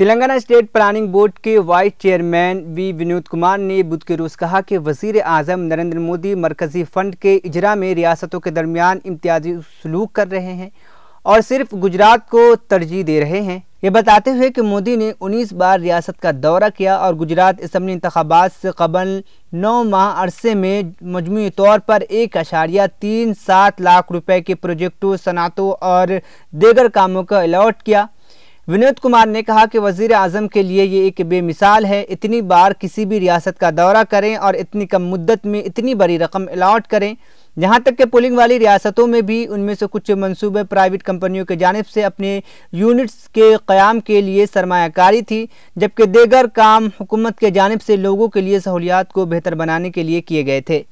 Telangana state planning board के vice chairman V Vinod Kumar ने बुध के रोज़ कहा कि वजीर आजम नरेंद्र मोदी मरकज़ी फ़ंड के इजरा में रियासतों के दरमियान इम्तियाजी सलूक कर रहे हैं और सिर्फ गुजरात को तरजीह दे रहे हैं ये बताते हुए कि मोदी ने 19 बार रियासत का दौरा किया और गुजरात इसम्बली इंतबात से कबल नौ माह अरसे में मजमू तौर पर एक अशारिया तीन सात लाख रुपए के प्रोजेक्टों सनातों और दीगर कामों का अलाट किया विनोद कुमार ने कहा कि वजीर आजम के लिए ये एक बेमिसाल है इतनी बार किसी भी रियासत का दौरा करें और इतनी कम मुद्दत में इतनी बड़ी रकम अलाट करें यहाँ तक कि पुलिंग वाली रियासतों में भी उनमें से कुछ मंसूबे प्राइवेट कंपनियों के जानब से अपने यूनिट्स के क़्याम के लिए सरमाकारी थी जबकि देगर काम हुकूमत के जानब से लोगों के लिए सहूलियात को बेहतर बनाने के लिए किए गए थे